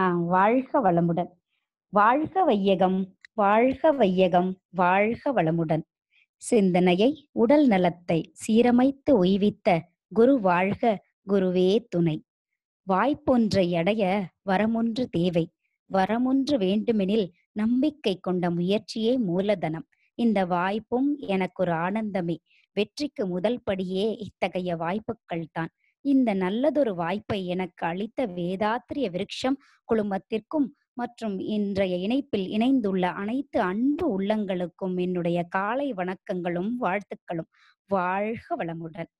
ஆஹ் வாழ்க வளமுடன் வாழ்க வையகம் வாழ்க வையகம் வாழ்க வளமுடன் சிந்தனையை உடல் நலத்தை சீரமைத்து ஒய்வித்த குரு வாழ்க குருவே துணை வாய்ப்பொன்றை அடைய வரமொன்று தேவை வரமொன்று வேண்டுமெனில் நம்பிக்கை கொண்ட முயற்சியே மூலதனம் இந்த வாய்ப்பும் எனக்கு ஒரு ஆனந்தமே வெற்றிக்கு முதல் படியே இத்தகைய வாய்ப்புகள் தான் இந்த நல்லதொரு வாய்ப்பை எனக்கு அளித்த வேதாத்திரிய விருட்சம் குழுமத்திற்கும் மற்றும் இன்றைய இணைப்பில் இணைந்துள்ள அனைத்து அன்பு உள்ளங்களுக்கும் என்னுடைய காலை வணக்கங்களும் வாழ்த்துக்களும் வாழ்க வளமுடன்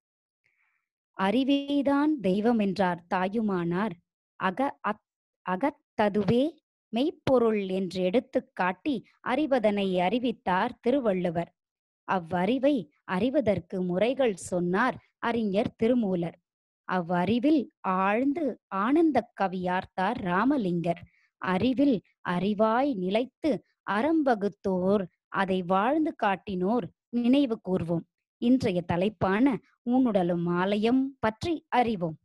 அறிவேதான் தெய்வம் என்றார் தாயுமானார் அக அத் அகத்ததுவே மெய்ப்பொருள் என்று எடுத்து காட்டி அறிவதனை அறிவித்தார் திருவள்ளுவர் அவ்வறிவை அறிவதற்கு முறைகள் சொன்னார் அறிஞர் திருமூலர் அவ்வறிவில் ஆழ்ந்து ஆனந்தக் கவியார்த்தார் ராமலிங்கர் அறிவில் அறிவாய் நிலைத்து அறம்பகுத்தோர் அதை வாழ்ந்து காட்டினோர் நினைவு கூர்வோம் இன்றைய தலைப்பான ஊனுடலும் ஆலயம் பற்றி அறிவோம்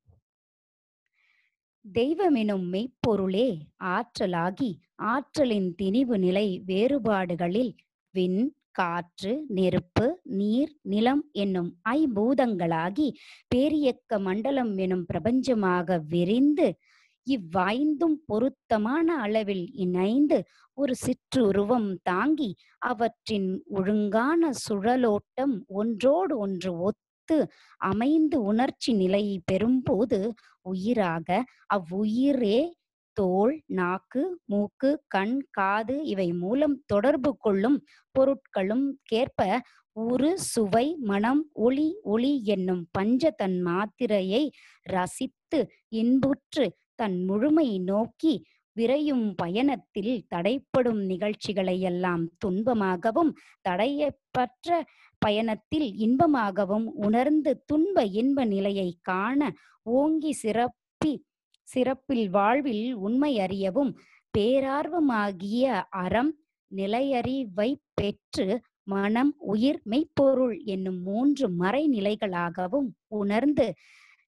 தெய்வமெனும் மெய்ப்பொருளே ஆற்றலாகி ஆற்றலின் திணிவு நிலை வேறுபாடுகளில் விண் காற்று நெருப்பு நீர் நிலம் என்னும் ஐம்பூதங்களாகி பேரியக்க மண்டலம் எனும் பிரபஞ்சமாக விரிந்து இவ்வாய்ந்தும் பொருத்தமான அளவில் இணைந்து ஒரு சிற்றுருவம் தாங்கி அவற்றின் ஒழுங்கான சுழலோட்டம் ஒன்றோடு ஒன்று ஒத்து அமைந்து உணர்ச்சி நிலையை பெறும்போது உயிராக அவ்வுயிரே தோல் நாக்கு மூக்கு கண் காது இவை மூலம் தொடர்பு கொள்ளும் பொருட்களும் கேற்ப உரு சுவை மனம் ஒளி ஒளி என்னும் பஞ்ச தன் மாத்திரையை ரசித்து இன்புற்று தன் முழுமை நோக்கி விரையும் பயணத்தில் தடைப்படும் நிகழ்ச்சிகளை எல்லாம் துன்பமாகவும் தடையப்பற்ற பயணத்தில் இன்பமாகவும் உணர்ந்து துன்ப இன்ப நிலையை காண ஓங்கி சிறப்பி சிறப்பில் வாழ்வில் உண்மை அறியவும் பேரார்வமாகிய அறம் நிலையறிவை பெற்று மனம் உயிர் மெய்ப்பொருள் என்னும் மூன்று மறை நிலைகளாகவும் உணர்ந்து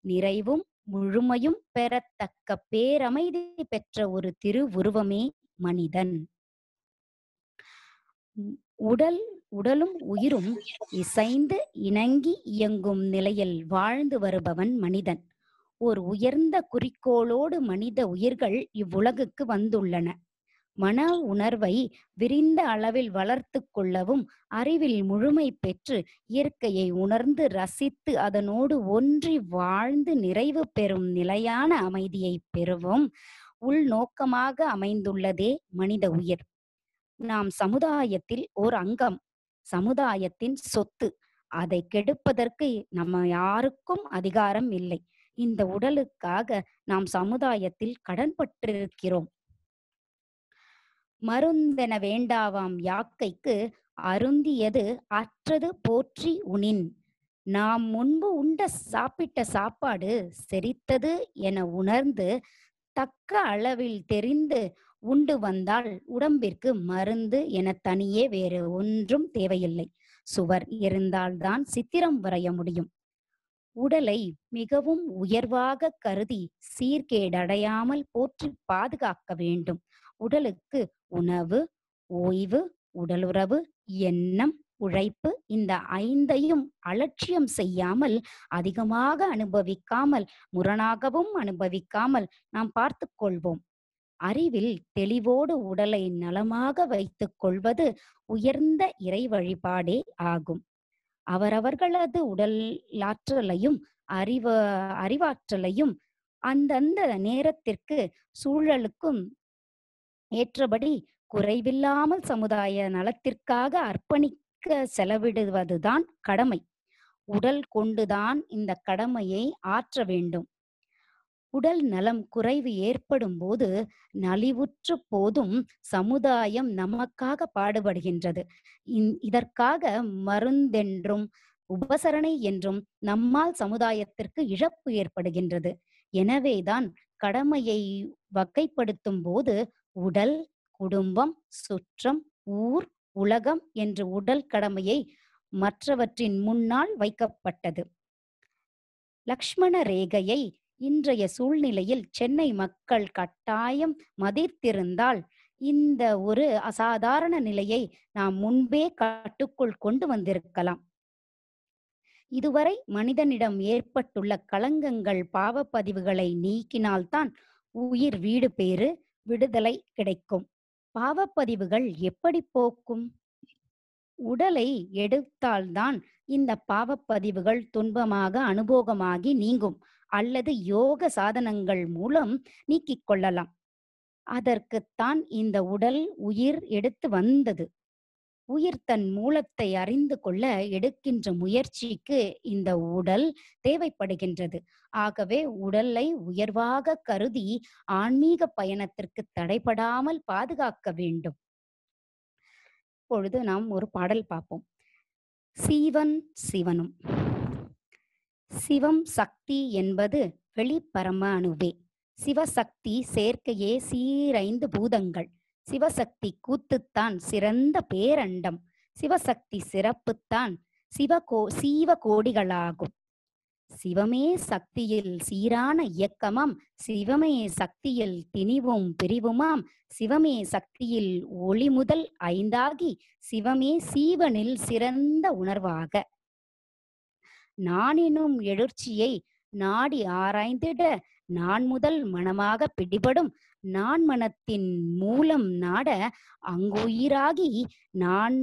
நிறைவும் முழுமையும் பெறத்தக்க பேரமைதி பெற்ற ஒரு திருவுருவமே மனிதன் உடல் உடலும் உயிரும் இசைந்து இணங்கி இயங்கும் நிலையில் வாழ்ந்து வருபவன் மனிதன் ஓர் உயர்ந்த குறிக்கோளோடு மனித உயிர்கள் இவ்வுலகுக்கு வந்துள்ளன மன உணர்வை விரிந்த அளவில் வளர்த்து கொள்ளவும் அறிவில் முழுமை பெற்று இயற்கையை உணர்ந்து ரசித்து அதனோடு ஒன்றி வாழ்ந்து நிறைவு பெறும் நிலையான அமைதியை பெறவும் உள்நோக்கமாக அமைந்துள்ளதே மனித உயிர் நாம் சமுதாயத்தில் ஓர் அங்கம் சமுதாயத்தின் சொத்து அதை கெடுப்பதற்கு நம்ம யாருக்கும் அதிகாரம் இல்லை இந்த உடலுக்காக நாம் சமுதாயத்தில் கடன் பட்டிருக்கிறோம் மருந்தென வேண்டாவாம் யாக்கைக்கு அருந்தியது அற்றது போற்றி உணின் நாம் முன்பு உண்ட சாப்பிட்ட சாப்பாடு செரித்தது என உணர்ந்து தக்க அளவில் தெரிந்து உண்டு வந்தால் உடம்பிற்கு மருந்து என தனியே வேறு ஒன்றும் தேவையில்லை சுவர் இருந்தால்தான் சித்திரம் வரைய முடியும் உடலை மிகவும் உயர்வாக கருதி சீர்கேடடையாமல் போற்றி பாதுகாக்க வேண்டும் உடலுக்கு உணவு ஓய்வு உடலுறவு எண்ணம் உழைப்பு இந்த ஐந்தையும் அலட்சியம் செய்யாமல் அதிகமாக அனுபவிக்காமல் முரணாகவும் அனுபவிக்காமல் நாம் பார்த்து கொள்வோம் அறிவில் தெளிவோடு உடலை நலமாக வைத்துக் கொள்வது உயர்ந்த இறை வழிபாடே ஆகும் அவரவர்களது உடலாற்றலையும் அறிவ அறிவாற்றலையும் அந்தந்த நேரத்திற்கு சூழலுக்கும் ஏற்றபடி குறைவில்லாமல் சமுதாய நலத்திற்காக அர்ப்பணிக்க செலவிடுவதுதான் கடமை உடல் கொண்டுதான் இந்த கடமையை ஆற்ற வேண்டும் உடல் நலம் குறைவு ஏற்படும் போது நலிவுற்று போதும் சமுதாயம் நமக்காக பாடுபடுகின்றது இதற்காக மருந்தென்றும் உபசரணை என்றும் நம்மால் சமுதாயத்திற்கு இழப்பு ஏற்படுகின்றது எனவேதான் கடமையை வகைப்படுத்தும் போது உடல் குடும்பம் சுற்றம் ஊர் உலகம் என்று உடல் கடமையை மற்றவற்றின் முன்னால் வைக்கப்பட்டது லக்ஷ்மண ரேகையை இன்றைய சூழ்நிலையில் சென்னை மக்கள் கட்டாயம் மதித்திருந்தால் இந்த ஒரு அசாதாரண நிலையை நாம் முன்பே கட்டுக்குள் கொண்டு வந்திருக்கலாம் இதுவரை மனிதனிடம் ஏற்பட்டுள்ள களங்கங்கள் பாவப்பதிவுகளை நீக்கினால்தான் உயிர் வீடு பேறு விடுதலை கிடைக்கும் பாவப்பதிவுகள் எப்படி போக்கும் உடலை எடுத்தால்தான் இந்த பாவப்பதிவுகள் துன்பமாக அனுபோகமாகி நீங்கும் அல்லது யோக சாதனங்கள் மூலம் நீக்கிக் கொள்ளலாம் அதற்குத்தான் இந்த உடல் உயிர் எடுத்து வந்தது உயிர் தன் மூலத்தை அறிந்து கொள்ள எடுக்கின்ற முயற்சிக்கு இந்த உடல் தேவைப்படுகின்றது ஆகவே உடலை உயர்வாக கருதி ஆன்மீக பயணத்திற்கு தடைபடாமல் பாதுகாக்க வேண்டும் இப்பொழுது நாம் ஒரு பாடல் பார்ப்போம் சீவன் சிவனும் சிவம் சக்தி என்பது வெளிப்பரம அணுவே சிவசக்தி சேர்க்கையே சீரைந்து பூதங்கள் சிவசக்தி கூத்துத்தான் சிறந்த பேரண்டம் சிவசக்தி சிறப்புத்தான் சிவகோ சீவ கோடிகளாகும் சிவமே சக்தியில் சீரான இயக்கமாம் சிவமே சக்தியில் திணிவும் பிரிவுமாம் சிவமே சக்தியில் ஒளி முதல் ஐந்தாகி சிவமே சீவனில் சிறந்த உணர்வாக நானினும் எழுச்சியை நாடி ஆராய்ந்திட நான் முதல் மனமாக பிடிபடும் நான் மனத்தின் மூலம் நாட அங்குயிராகி நான்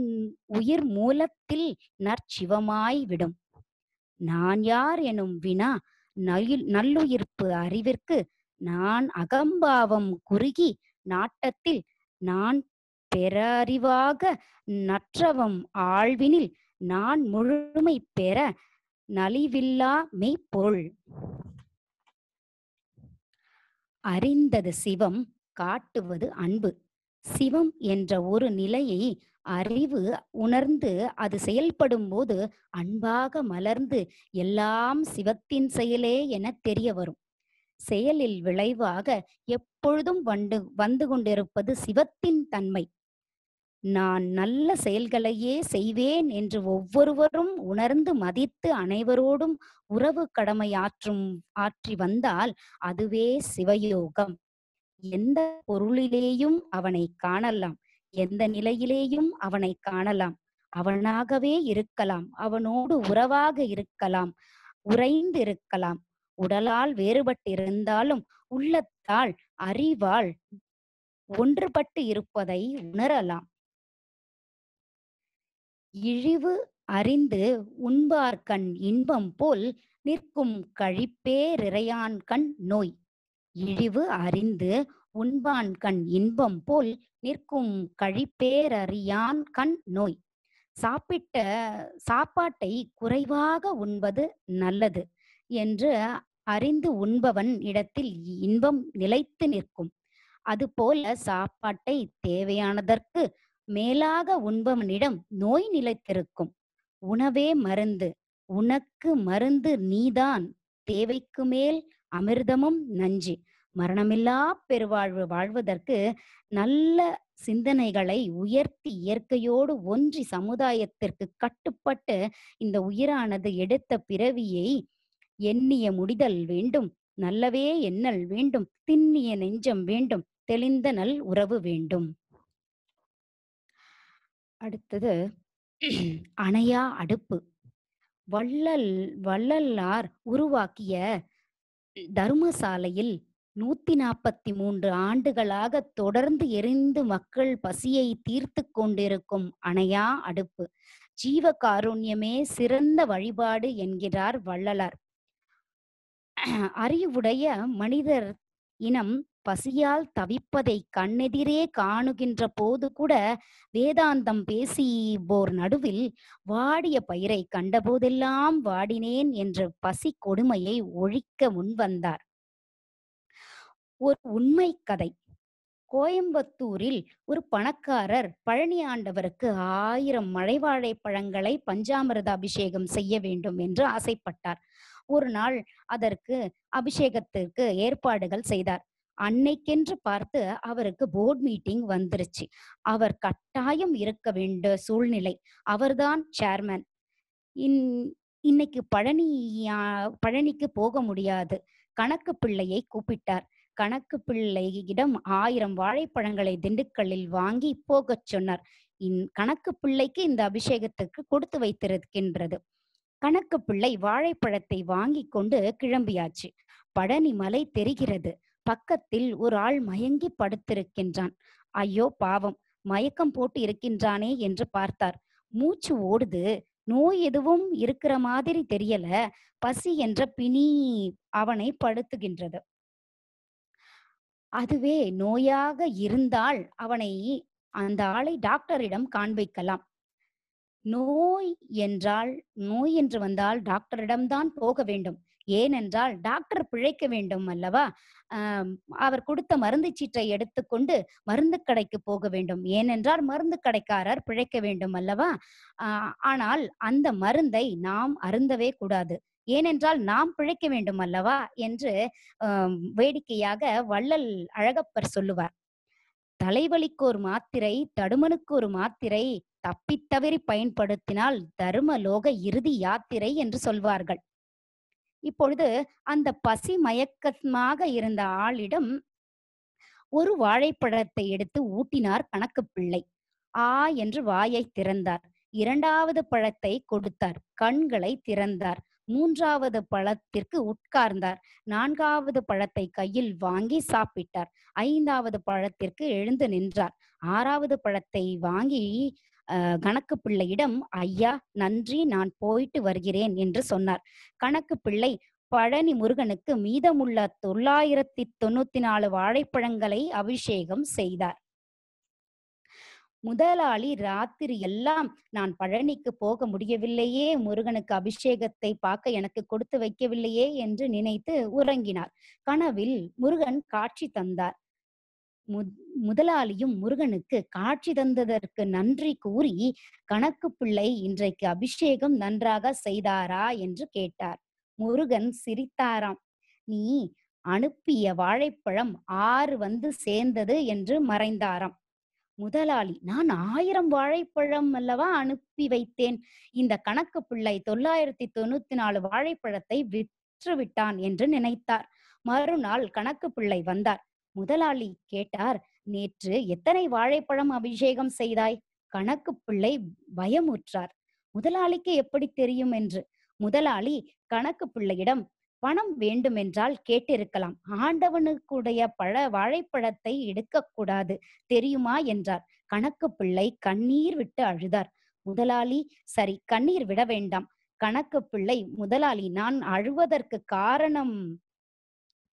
உயிர் மூலத்தில் நற்சிவமாய் விடும் நான் யார் எனும் வினா நல்லுயிர்ப்பு அறிவிற்கு நான் அகம்பாவம் குறுகி நாட்டத்தில் நான் பெறறிவாக நற்றவம் ஆழ்வினில் நான் முழுமை பெற நலிவில்லா மெய்பொருள் அறிந்தது சிவம் காட்டுவது அன்பு சிவம் என்ற ஒரு நிலையை அறிவு உணர்ந்து அது செயல்படும் போது அன்பாக மலர்ந்து எல்லாம் சிவத்தின் செயலே என தெரிய வரும் செயலில் விளைவாக எப்பொழுதும் வந்து வந்து கொண்டிருப்பது சிவத்தின் தன்மை நான் நல்ல செயல்களையே செய்வேன் என்று ஒவ்வொருவரும் உணர்ந்து மதித்து அனைவரோடும் உறவு கடமை ஆற்றும் ஆற்றி வந்தால் அதுவே சிவயோகம் எந்த பொருளிலேயும் அவனை காணலாம் எந்த நிலையிலேயும் அவனை காணலாம் அவனாகவே இருக்கலாம் அவனோடு உறவாக இருக்கலாம் உறைந்து இருக்கலாம் உடலால் வேறுபட்டிருந்தாலும் உள்ளத்தால் அறிவால் ஒன்றுபட்டு இருப்பதை உணரலாம் இழிவு அறிந்து உண்பார்கண் இன்பம் போல் நிற்கும் கழிப்பேரிறையான் கண் நோய் இழிவு அறிந்து உண்பான் கண் இன்பம் போல் நிற்கும் கழிப்பேரறியான் கண் நோய் சாப்பிட்ட சாப்பாட்டை குறைவாக உண்பது நல்லது என்று அறிந்து உண்பவன் இடத்தில் இன்பம் நிலைத்து நிற்கும் அதுபோல சாப்பாட்டை தேவையானதற்கு மேலாக உண்பவனிடம் நோய் நிலைத்திருக்கும் உணவே மருந்து உனக்கு மருந்து நீதான் தேவைக்கு மேல் அமிர்தமும் நஞ்சு மரணமில்லா பெருவாழ்வு வாழ்வதற்கு நல்ல சிந்தனைகளை உயர்த்தி இயற்கையோடு ஒன்றி சமுதாயத்திற்கு கட்டுப்பட்டு இந்த உயிரானது எடுத்த பிறவியை எண்ணிய முடிதல் வேண்டும் நல்லவே எண்ணல் வேண்டும் திண்ணிய நெஞ்சம் வேண்டும் தெளிந்த நல் உறவு வேண்டும் அடுத்தது அணையா அடுப்பு வள்ளல் வள்ளலார் உருவாக்கிய தர்மசாலையில் நூத்தி நாற்பத்தி மூன்று ஆண்டுகளாக தொடர்ந்து எரிந்து மக்கள் பசியை தீர்த்து கொண்டிருக்கும் அணையா அடுப்பு ஜீவ காரூண்யமே சிறந்த வழிபாடு என்கிறார் வள்ளலார் அறிவுடைய மனிதர் இனம் பசியால் தவிப்பதை கண்ணெதிரே காணுகின்ற போது கூட வேதாந்தம் பேசி போர் நடுவில் வாடிய பயிரை கண்டபோதெல்லாம் வாடினேன் என்ற பசி கொடுமையை ஒழிக்க முன்வந்தார் ஒரு உண்மை கதை கோயம்புத்தூரில் ஒரு பணக்காரர் பழனி ஆண்டவருக்கு ஆயிரம் மழைவாழை பழங்களை பஞ்சாமிரத அபிஷேகம் செய்ய வேண்டும் என்று ஆசைப்பட்டார் ஒரு நாள் அதற்கு அபிஷேகத்திற்கு ஏற்பாடுகள் செய்தார் அன்னைக்கென்று பார்த்து அவருக்கு போர்ட் மீட்டிங் வந்துருச்சு அவர் கட்டாயம் இருக்க வேண்டிய சூழ்நிலை அவர்தான் சேர்மேன் இன் இன்னைக்கு பழனியா பழனிக்கு போக முடியாது கணக்கு பிள்ளையை கூப்பிட்டார் கணக்கு பிள்ளையிடம் ஆயிரம் வாழைப்பழங்களை திண்டுக்கல்லில் வாங்கி போகச் சொன்னார் இன் கணக்கு பிள்ளைக்கு இந்த அபிஷேகத்துக்கு கொடுத்து வைத்திருக்கின்றது கணக்கு பிள்ளை வாழைப்பழத்தை வாங்கி கொண்டு கிளம்பியாச்சு பழனி மலை தெரிகிறது பக்கத்தில் ஒரு ஆள் மயங்கி படுத்திருக்கின்றான் ஐயோ பாவம் மயக்கம் போட்டு இருக்கின்றானே என்று பார்த்தார் மூச்சு ஓடுது நோய் எதுவும் இருக்கிற மாதிரி தெரியல பசி என்ற பிணி அவனை படுத்துகின்றது அதுவே நோயாக இருந்தால் அவனை அந்த ஆளை டாக்டரிடம் காண்பிக்கலாம் நோய் என்றால் நோய் என்று வந்தால் டாக்டரிடம்தான் போக வேண்டும் ஏனென்றால் டாக்டர் பிழைக்க வேண்டும் அல்லவா அவர் கொடுத்த மருந்து சீட்டை எடுத்துக்கொண்டு மருந்து கடைக்கு போக வேண்டும் ஏனென்றால் மருந்து கடைக்காரர் பிழைக்க வேண்டும் அல்லவா ஆனால் அந்த மருந்தை நாம் அருந்தவே கூடாது ஏனென்றால் நாம் பிழைக்க வேண்டும் அல்லவா என்று வேடிக்கையாக வள்ளல் அழகப்பர் சொல்லுவார் தலைவலிக்கு ஒரு மாத்திரை தடுமனுக்கு ஒரு மாத்திரை தப்பித்தவறி பயன்படுத்தினால் லோக இறுதி யாத்திரை என்று சொல்வார்கள் இப்பொழுது அந்த பசி மயக்கமாக இருந்த ஆளிடம் ஒரு வாழைப்பழத்தை எடுத்து ஊட்டினார் கணக்கு பிள்ளை ஆ என்று வாயை திறந்தார் இரண்டாவது பழத்தை கொடுத்தார் கண்களை திறந்தார் மூன்றாவது பழத்திற்கு உட்கார்ந்தார் நான்காவது பழத்தை கையில் வாங்கி சாப்பிட்டார் ஐந்தாவது பழத்திற்கு எழுந்து நின்றார் ஆறாவது பழத்தை வாங்கி கணக்கு பிள்ளையிடம் ஐயா நன்றி நான் போயிட்டு வருகிறேன் என்று சொன்னார் கணக்கு பிள்ளை பழனி முருகனுக்கு மீதமுள்ள தொள்ளாயிரத்தி தொண்ணூத்தி நாலு வாழைப்பழங்களை அபிஷேகம் செய்தார் முதலாளி ராத்திரி எல்லாம் நான் பழனிக்கு போக முடியவில்லையே முருகனுக்கு அபிஷேகத்தை பார்க்க எனக்கு கொடுத்து வைக்கவில்லையே என்று நினைத்து உறங்கினார் கனவில் முருகன் காட்சி தந்தார் முதலாளியும் முருகனுக்கு காட்சி தந்ததற்கு நன்றி கூறி கணக்கு பிள்ளை இன்றைக்கு அபிஷேகம் நன்றாக செய்தாரா என்று கேட்டார் முருகன் சிரித்தாராம் நீ அனுப்பிய வாழைப்பழம் ஆறு வந்து சேர்ந்தது என்று மறைந்தாராம் முதலாளி நான் ஆயிரம் வாழைப்பழம் அல்லவா அனுப்பி வைத்தேன் இந்த கணக்கு பிள்ளை தொள்ளாயிரத்தி தொண்ணூத்தி நாலு வாழைப்பழத்தை விற்று விட்டான் என்று நினைத்தார் மறுநாள் கணக்கு பிள்ளை வந்தார் முதலாளி கேட்டார் நேற்று எத்தனை வாழைப்பழம் அபிஷேகம் செய்தாய் கணக்கு பிள்ளை பயமுற்றார் முதலாளிக்கு எப்படி தெரியும் என்று முதலாளி கணக்கு பிள்ளையிடம் பணம் வேண்டுமென்றால் கேட்டிருக்கலாம் ஆண்டவனுக்குடைய பழ வாழைப்பழத்தை எடுக்கக்கூடாது தெரியுமா என்றார் கணக்கு பிள்ளை கண்ணீர் விட்டு அழுதார் முதலாளி சரி கண்ணீர் விட வேண்டாம் கணக்கு பிள்ளை முதலாளி நான் அழுவதற்கு காரணம்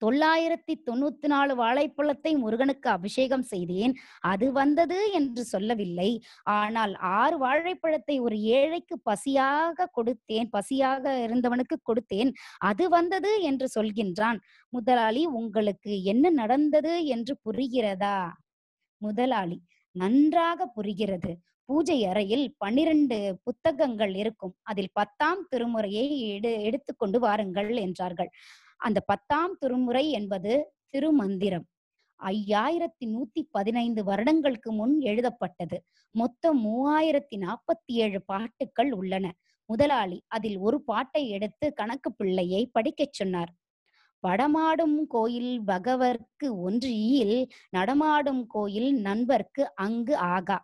தொள்ளாயிரத்தி தொண்ணூத்தி நாலு வாழைப்பழத்தை முருகனுக்கு அபிஷேகம் செய்தேன் அது வந்தது என்று சொல்லவில்லை ஆனால் ஆறு வாழைப்பழத்தை ஒரு ஏழைக்கு பசியாக கொடுத்தேன் பசியாக இருந்தவனுக்கு கொடுத்தேன் அது வந்தது என்று சொல்கின்றான் முதலாளி உங்களுக்கு என்ன நடந்தது என்று புரிகிறதா முதலாளி நன்றாக புரிகிறது பூஜை அறையில் பன்னிரண்டு புத்தகங்கள் இருக்கும் அதில் பத்தாம் திருமுறையை எடு எடுத்துக்கொண்டு வாருங்கள் என்றார்கள் அந்த பத்தாம் திருமுறை என்பது திருமந்திரம் ஐயாயிரத்தி நூத்தி பதினைந்து வருடங்களுக்கு முன் எழுதப்பட்டது மொத்தம் மூவாயிரத்தி நாற்பத்தி ஏழு பாட்டுகள் உள்ளன முதலாளி அதில் ஒரு பாட்டை எடுத்து கணக்கு பிள்ளையை படிக்கச் சொன்னார் வடமாடும் கோயில் பகவர்க்கு ஒன்றியில் நடமாடும் கோயில் நண்பர்க்கு அங்கு ஆகா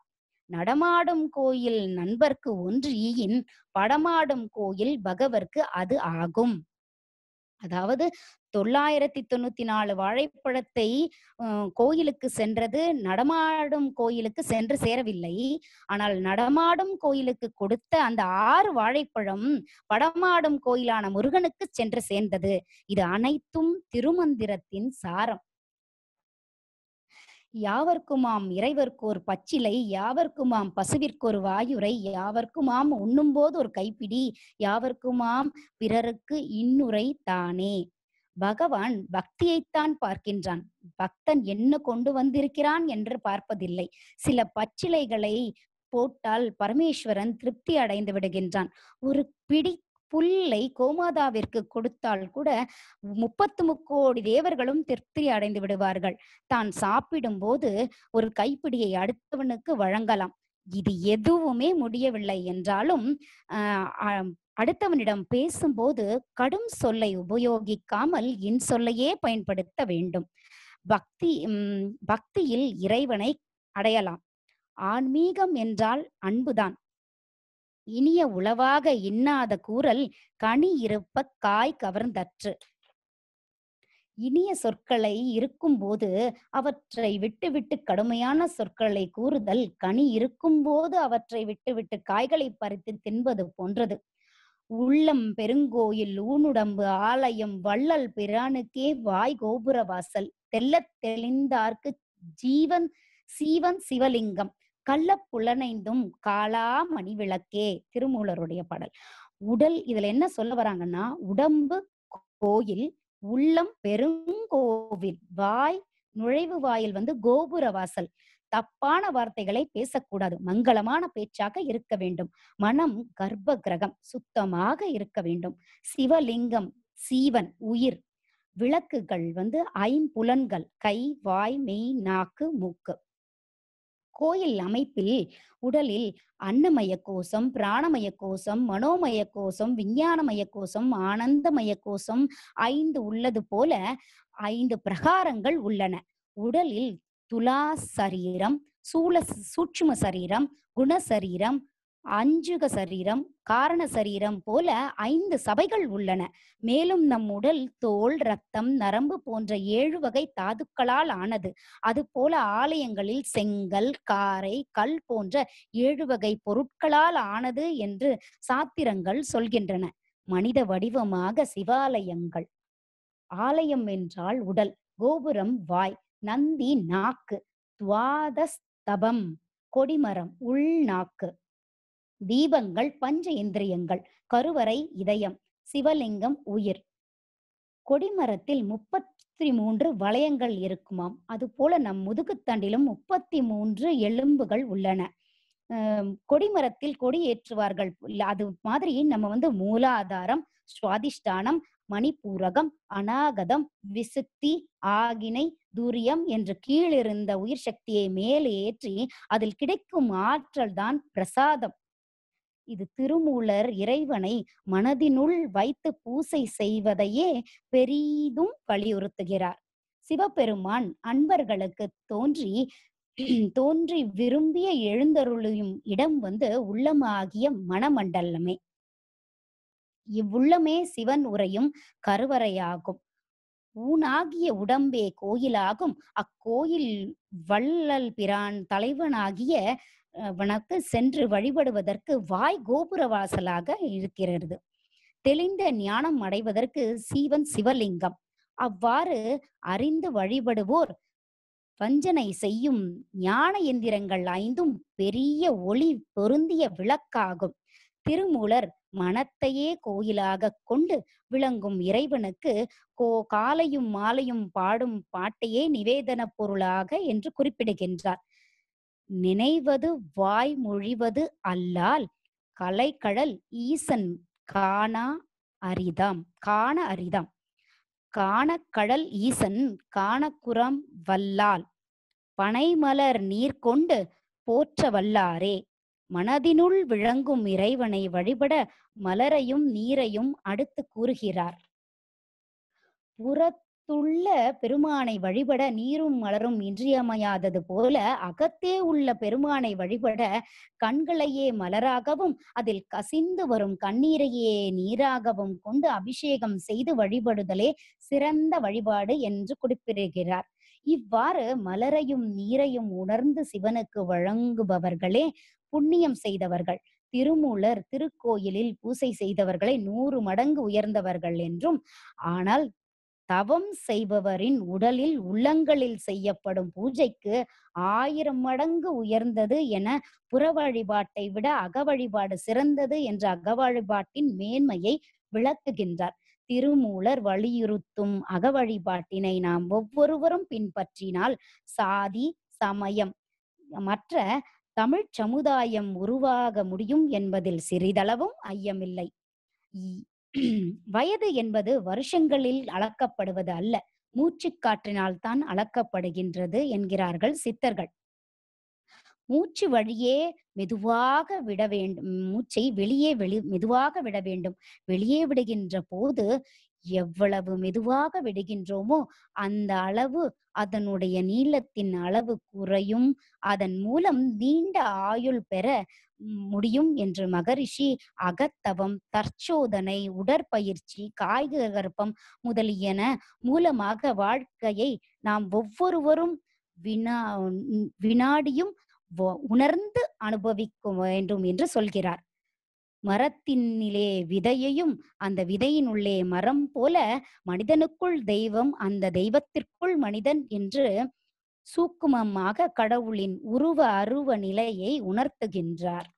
நடமாடும் கோயில் நண்பர்க்கு ஒன்று ஈயின் படமாடும் கோயில் பகவர்க்கு அது ஆகும் அதாவது தொள்ளாயிரத்தி தொண்ணூத்தி நாலு வாழைப்பழத்தை கோயிலுக்கு சென்றது நடமாடும் கோயிலுக்கு சென்று சேரவில்லை ஆனால் நடமாடும் கோயிலுக்கு கொடுத்த அந்த ஆறு வாழைப்பழம் படமாடும் கோயிலான முருகனுக்கு சென்று சேர்ந்தது இது அனைத்தும் திருமந்திரத்தின் சாரம் யாவர்க்குமாம் இறைவர்க்கோர் பச்சிலை யாவர்க்குமாம் பசுவிற்கொரு வாயுரை யாவர்க்குமாம் உண்ணும்போது ஒரு கைப்பிடி யாவர்க்குமாம் பிறருக்கு இன்னுரை தானே பகவான் பக்தியைத்தான் பார்க்கின்றான் பக்தன் என்ன கொண்டு வந்திருக்கிறான் என்று பார்ப்பதில்லை சில பச்சிலைகளை போட்டால் பரமேஸ்வரன் திருப்தி அடைந்து விடுகின்றான் ஒரு பிடி புல்லை கோமாதாவிற்கு கொடுத்தால் கூட முப்பத்து முக்கோடி தேவர்களும் திருப்தி அடைந்து விடுவார்கள் தான் சாப்பிடும் போது ஒரு கைப்பிடியை அடுத்தவனுக்கு வழங்கலாம் இது எதுவுமே முடியவில்லை என்றாலும் அடுத்தவனிடம் பேசும்போது கடும் சொல்லை உபயோகிக்காமல் இன் சொல்லையே பயன்படுத்த வேண்டும் பக்தி பக்தியில் இறைவனை அடையலாம் ஆன்மீகம் என்றால் அன்புதான் இனிய உளவாக இன்னாத கூறல் கனி இருப்ப காய் கவர்ந்தற்று இனிய சொற்களை இருக்கும்போது அவற்றை விட்டு விட்டு கடுமையான சொற்களை கூறுதல் கனி இருக்கும்போது அவற்றை விட்டு விட்டு காய்களை பறித்து தின்பது போன்றது உள்ளம் பெருங்கோயில் ஊனுடம்பு ஆலயம் வள்ளல் பிரானுக்கே வாய் கோபுர வாசல் தெல்ல தெளிந்தார்க்கு ஜீவன் சீவன் சிவலிங்கம் கள்ளப்புலனைந்தும் புலனைந்தும் காலா மணி விளக்கே திருமூலருடைய பாடல் உடல் இதுல என்ன சொல்ல வராங்கன்னா உடம்பு கோயில் உள்ளம் பெருங்கோவில் வாய் நுழைவு வாயில் வந்து கோபுர வாசல் தப்பான வார்த்தைகளை பேசக்கூடாது மங்களமான பேச்சாக இருக்க வேண்டும் மனம் கர்ப்ப கிரகம் சுத்தமாக இருக்க வேண்டும் சிவலிங்கம் சீவன் உயிர் விளக்குகள் வந்து ஐம்புலன்கள் கை வாய் மெய் நாக்கு மூக்கு கோயில் அமைப்பில் உடலில் அன்னமய கோஷம் பிராணமய கோஷம் மனோமய கோஷம் விஞ்ஞானமய கோஷம் ஆனந்தமய கோஷம் ஐந்து உள்ளது போல ஐந்து பிரகாரங்கள் உள்ளன உடலில் துலா சரீரம் சூழ சூட்சும சரீரம் குண சரீரம் அஞ்சுக சரீரம் காரண சரீரம் போல ஐந்து சபைகள் உள்ளன மேலும் நம் உடல் தோல் ரத்தம் நரம்பு போன்ற ஏழு வகை தாதுக்களால் ஆனது அது போல ஆலயங்களில் செங்கல் காரை கல் போன்ற ஏழு வகை பொருட்களால் ஆனது என்று சாத்திரங்கள் சொல்கின்றன மனித வடிவமாக சிவாலயங்கள் ஆலயம் என்றால் உடல் கோபுரம் வாய் நந்தி நாக்கு துவாதஸ்தபம் கொடிமரம் உள்நாக்கு தீபங்கள் பஞ்ச இந்திரியங்கள் கருவறை இதயம் சிவலிங்கம் உயிர் கொடிமரத்தில் முப்பத்தி மூன்று வளையங்கள் இருக்குமாம் அதுபோல நம் முதுகுத்தண்டிலும் முப்பத்தி மூன்று எலும்புகள் உள்ளன கொடிமரத்தில் கொடி ஏற்றுவார்கள் அது மாதிரி நம்ம வந்து மூலாதாரம் சுவாதிஷ்டானம் மணிப்பூரகம் அநாகதம் விசுக்தி ஆகினை துரியம் என்று கீழிருந்த உயிர் சக்தியை மேலே ஏற்றி அதில் கிடைக்கும் ஆற்றல் தான் பிரசாதம் இது திருமூலர் இறைவனை மனதினுள் வைத்து பூசை செய்வதையே பெரிதும் வலியுறுத்துகிறார் சிவபெருமான் அன்பர்களுக்கு தோன்றி தோன்றி விரும்பிய எழுந்தருளியும் இடம் வந்து உள்ளமாகிய மனமண்டலமே இவ்வுள்ளமே சிவன் உரையும் கருவறையாகும் ஊனாகிய உடம்பே கோயிலாகும் அக்கோயில் வள்ளல் பிரான் தலைவனாகிய வனக்கு சென்று வழிபடுவதற்கு வாய் கோபுர வாசலாக இருக்கிறது தெளிந்த ஞானம் அடைவதற்கு சீவன் சிவலிங்கம் அவ்வாறு அறிந்து வழிபடுவோர் வஞ்சனை செய்யும் ஞான எந்திரங்கள் ஐந்தும் பெரிய ஒளி பொருந்திய விளக்காகும் திருமூலர் மனத்தையே கோயிலாக கொண்டு விளங்கும் இறைவனுக்கு கோ காலையும் மாலையும் பாடும் பாட்டையே நிவேதன பொருளாக என்று குறிப்பிடுகின்றார் நினைவது வாய் மொழிவது அல்லால் கலைக்கடல் ஈசன் காணா அரிதாம் காண அரிதாம் காணக்கடல் ஈசன் காணக்குறம் வல்லால் பனைமலர் நீர் கொண்டு போற்ற வல்லாரே மனதினுள் விளங்கும் இறைவனை வழிபட மலரையும் நீரையும் அடுத்து கூறுகிறார் புற அகத்துள்ள பெருமானை வழிபட நீரும் மலரும் இன்றியமையாதது போல அகத்தே உள்ள பெருமானை வழிபட கண்களையே மலராகவும் அதில் கசிந்து வரும் கண்ணீரையே நீராகவும் கொண்டு அபிஷேகம் செய்து வழிபடுதலே சிறந்த வழிபாடு என்று குறிப்பிடுகிறார் இவ்வாறு மலரையும் நீரையும் உணர்ந்து சிவனுக்கு வழங்குபவர்களே புண்ணியம் செய்தவர்கள் திருமூலர் திருக்கோயிலில் பூசை செய்தவர்களை நூறு மடங்கு உயர்ந்தவர்கள் என்றும் ஆனால் தவம் செய்பவரின் உடலில் உள்ளங்களில் செய்யப்படும் பூஜைக்கு ஆயிரம் மடங்கு உயர்ந்தது என புற வழிபாட்டை விட அக வழிபாடு சிறந்தது என்ற அக வழிபாட்டின் மேன்மையை விளக்குகின்றார் திருமூலர் வலியுறுத்தும் அக வழிபாட்டினை நாம் ஒவ்வொருவரும் பின்பற்றினால் சாதி சமயம் மற்ற தமிழ் சமுதாயம் உருவாக முடியும் என்பதில் சிறிதளவும் ஐயமில்லை வயது என்பது வருஷங்களில் அளக்கப்படுவது அல்ல காற்றினால் தான் அளக்கப்படுகின்றது என்கிறார்கள் சித்தர்கள் மூச்சு வழியே மெதுவாக விட வேண்டும் மூச்சை வெளியே வெளி மெதுவாக விட வேண்டும் வெளியே விடுகின்ற போது எவ்வளவு மெதுவாக விடுகின்றோமோ அந்த அளவு அதனுடைய நீளத்தின் அளவு குறையும் அதன் மூலம் நீண்ட ஆயுள் பெற முடியும் என்று மகரிஷி அகத்தவம் தற்சோதனை உடற்பயிற்சி காய்கர்ப்பம் முதலியன மூலமாக வாழ்க்கையை நாம் ஒவ்வொருவரும் வினா வினாடியும் உணர்ந்து அனுபவிக்க வேண்டும் என்று சொல்கிறார் மரத்தினிலே விதையையும் அந்த விதையின் உள்ளே மரம் போல மனிதனுக்குள் தெய்வம் அந்த தெய்வத்திற்குள் மனிதன் என்று சூக்குமமாக கடவுளின் உருவ அருவ நிலையை உணர்த்துகின்றார்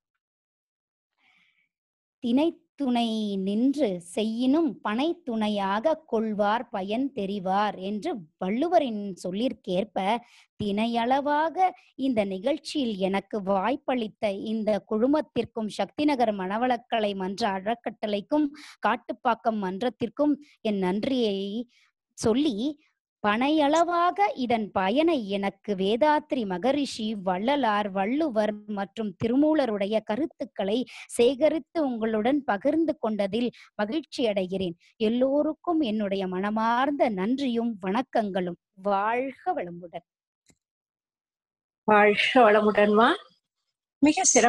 தினை துணை நின்று செய்யினும் பனை துணையாக கொள்வார் பயன் தெரிவார் என்று வள்ளுவரின் சொல்லிற்கேற்ப தினையளவாக இந்த நிகழ்ச்சியில் எனக்கு வாய்ப்பளித்த இந்த குழுமத்திற்கும் சக்தி நகர் மனவளக்கலை மன்ற அறக்கட்டளைக்கும் காட்டுப்பாக்கம் மன்றத்திற்கும் என் நன்றியை சொல்லி பனையளவாக இதன் பயனை எனக்கு வேதாத்ரி மகரிஷி வள்ளலார் வள்ளுவர் மற்றும் திருமூலருடைய கருத்துக்களை சேகரித்து உங்களுடன் பகிர்ந்து கொண்டதில் மகிழ்ச்சி அடைகிறேன் எல்லோருக்கும் என்னுடைய மனமார்ந்த நன்றியும் வணக்கங்களும் வாழ்க வளமுடன் வாழ்க வளமுடன்மா மிக சிறப்பு